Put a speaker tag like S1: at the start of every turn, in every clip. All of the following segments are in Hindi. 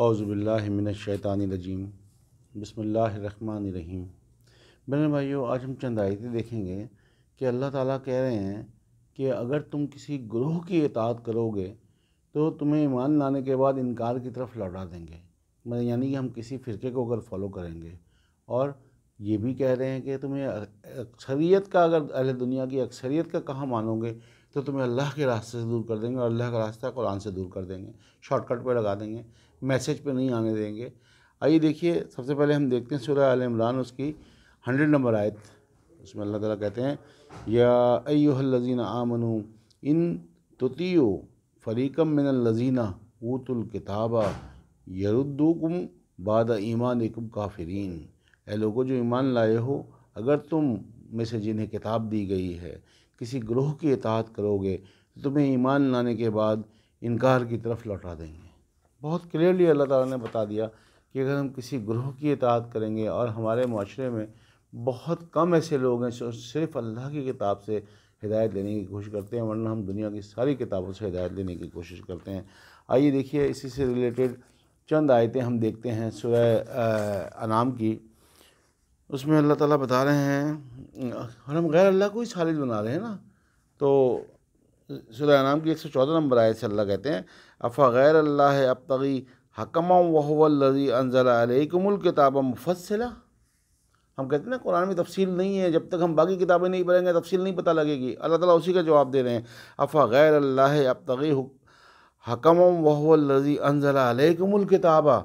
S1: अज़बिल्लिमिनशैतानरजीम बसमीम बहन भाइयों आज हम चंद आयतें देखेंगे कि अल्लाह ताला कह रहे हैं कि अगर तुम किसी ग्रोह की इतात करोगे तो तुम्हें ईमान लाने के बाद इनकार की तरफ लौटा देंगे मतलब यानी कि हम किसी फ़िरके को अगर फॉलो करेंगे और ये भी कह रहे हैं कि तुम्हें अक्सरीत का अगर अहल दुनिया की अक्सरीत का कहाँ मानोगे तो तुम्हें अल्लाह के रास्ते से दूर कर देंगे और अल्लाह का रास्ता कुरान से दूर कर देंगे शॉर्टकट पर लगा देंगे मैसेज पे नहीं आने देंगे आइए देखिए सबसे पहले हम देखते हैं सूर्य आल इमरान उसकी हंड्रेड नंबर आयत उसमें अल्लाह ताला कहते हैं या अयोहलजीना आमनू इन तुतियो फरीकम मिनल लजीना ऊतुल किताबा यरुद्दुकुम बाद ईमान एकम काफरीन ए लोगों जो ईमान लाए हो अगर तुम में से जिन्हें किताब दी गई है किसी ग्रोह की इतात करोगे तो तुम्हें ईमान लाने के बाद इनकार की तरफ लौटा देंगे बहुत क्लियरली अल्लाह ताला ने बता दिया कि अगर हम किसी ग्रोह की इतात करेंगे और हमारे माशरे में बहुत कम ऐसे लोग हैं जो सिर्फ अल्लाह की किताब से हिदायत लेने की कोशिश करते हैं वरना हम दुनिया की सारी किताबों से हिदायत लेने की कोशिश करते हैं आइए देखिए इसी से रिलेटेड चंद आयतें हम देखते हैं सुरह अनाम की उसमें अल्लाह ताला बता रहे हैं और हम गैर अल्लाह को ही सालिद बना रहे हैं ना तो शुरा नाम की एक सौ चौदह नंबर आयत से अल्लाह कहते हैं अफ़ा गैर अल्लाह अब तगी हकमा वहवल्लि अनज़लाकमुल किताब मुफसला हम कहते हैं ना कुरान में तफसील नहीं है जब तक हम बाकी किताबें नहीं पढ़ेंगे तफसील नहीं पता लगेगी अल्लाह ताला उसी का जवाब दे रहे हैं अफ़ा गैर अल्लाह अब तगी हकम वहवल्लि अनज़लाकमुल किताबा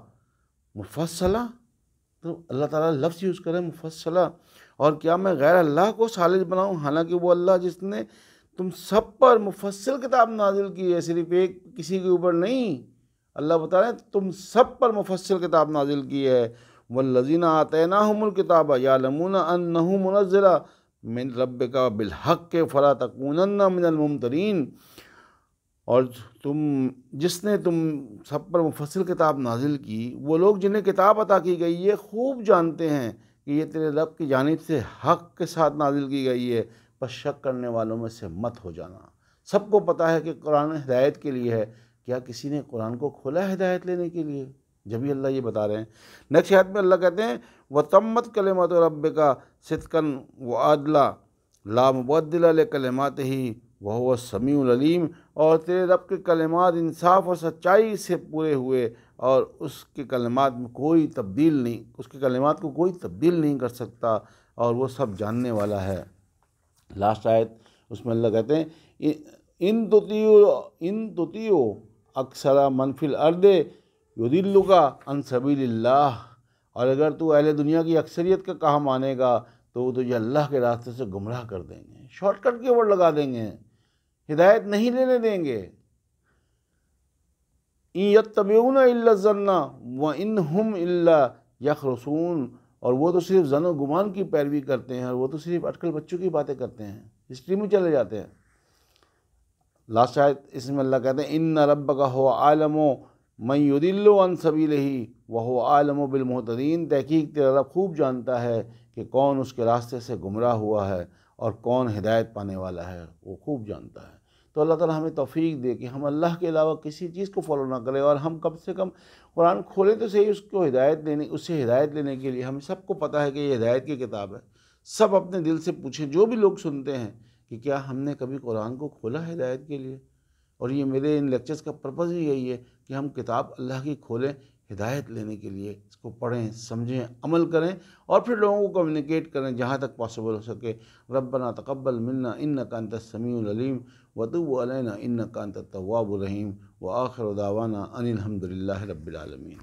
S1: मुफसला तो अल्लाह ताला लफ्ज़ यूज़ करें मुफसला और क्या मैं गैर अल्लाह को सालिज बनाऊँ हालांकि वो अल्लाह जिसने तुम सब पर मुफसल किताब नाजिल की है सिर्फ एक किसी के ऊपर नहीं अल्लाह बता रहे तुम सब पर मुफसल किताब नाजिल की है व लजीना आतना हमल किताब या नमूना अन मुनजला मिन रब का बिलहक के फ़ला तकूनन्ना तरीन और तुम जिसने तुम सब पर मुफसल किताब नाजिल की वो लोग जिन्हें किताब अता की गई है खूब जानते हैं कि ये तेरे रब की जानब से हक के साथ नाजिल की गई है पर शक करने वालों में से मत हो जाना सबको पता है कि कुरान हिदायत के लिए है क्या किसी ने कुरान को खोला है हिदायत लेने के लिए जब ही अल्लाह ये बता रहे हैं नेक्स्ट हाथ में अल्लाह कहते हैं व तमत कलेमत रब का सितकन व आदला लामबदिल कलमात ही वह समीम और तेरे रब के कलमात इंसाफ और सच्चाई से पूरे हुए और उसके कलमात में कोई तब्दील नहीं उसके कलमात को कोई तब्दील नहीं कर सकता और वो सब जानने वाला है लास्ट आयत उसमें अल्लाह कहते हैं इन तुतियो इन तुतियो अक्सरा मनफिल अर्दे युदिल्लु का अनसबील्ला और अगर तू अहले दुनिया की अक्सरियत का कहा मानेगा तो वो तुझे अल्लाह के रास्ते से गुमराह कर देंगे शॉर्टकट के वर्ड लगा देंगे हिदायत नहीं लेने देंगे इन यत्तबून इल्ला जन्ना व इन हम इल्ला यख रसून और वो तो सिर्फ जनो गुमान की पैरवी करते हैं और वो तो सिर्फ अटकल बच्चों की बातें करते हैं हिस्ट्री में चले जाते हैं लास्ट शायद इसमें अल्लाह कहते हैं इन रब का हो आलमो मयुदिल्लो अन सभी ही वह आलमो बिलमतदीन तहकीक तेरा रब खूब जानता है कि कौन उसके रास्ते से गुमराह हुआ है और कौन हिदायत पाने वाला है वो खूब जानता है तो अल्लाह ताला हमें तौफीक दे कि हम अल्लाह के अलावा किसी चीज़ को फॉलो ना करें और हम कम से कम कुरान खोलें तो सही उसको हिदायत लेने उससे हिदायत लेने के लिए हमें सबको पता है कि ये हिदायत की किताब है सब अपने दिल से पूछें जो भी लोग सुनते हैं कि क्या हमने कभी कुरान को खोला है हिदायत के लिए और ये मेरे इन लेक्चर्स का पर्पज़ ही यही है कि हम किताब अल्लाह की खोलें हिदायत लेने के लिए इसको पढ़ें समझें अमल करें और फिर लोगों को कम्युनिकेट करें जहाँ तक पॉसिबल हो सके रबना तकबल मन्ना इन कानत समीम वतुबलना इन कान तवाबरहीम व आखिर दावाना अनिलहमदिल्ला रबालमीन